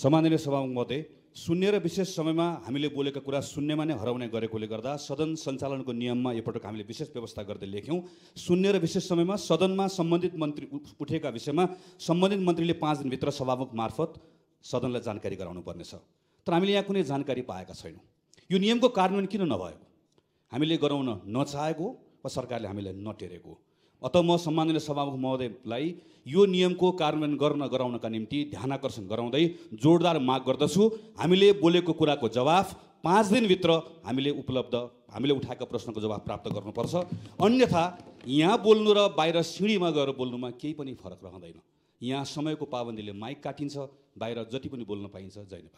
सामान्य सभामुख महोदय शून्य र विशेष समयमा हामीले बोलेका कुरा शून्यमा नै हराउने गरेकोले गर्दा सदन सञ्चालनको नियममा एकपटक हामीले विशेष व्यवस्था गर्दै लेख्यौँ शून्य र विशेष समयमा सदनमा सम्बन्धित मन्त्री उठेका विषयमा सम्बन्धित मन्त्रीले पाँच दिनभित्र सभामुख मार्फत सदनलाई जानकारी गराउनु पर्नेछ तर हामीले यहाँ कुनै जानकारी पाएका छैनौँ यो नियमको कार्यान्वयन किन नभएको हामीले गराउन नचाहेको वा सरकारले हामीलाई नटेरेको अत म सम्माननीय सभामुख महोदयलाई यो नियमको कार्यान्वयन गर्न गराउनका निम्ति ध्यानकर्षण गराउँदै जोरदार माग गर्दछु हामीले बोलेको कुराको जवाफ पाँच दिनभित्र हामीले उपलब्ध हामीले उठाएका प्रश्नको जवाफ प्राप्त गर्नुपर्छ अन्यथा यहाँ बोल्नु र बाहिर सिँढीमा गएर बोल्नुमा केही पनि फरक रहँदैन यहाँ समयको पाबन्दीले माइक काटिन्छ बाहिर जति पनि बोल्न पाइन्छ जय नेपाल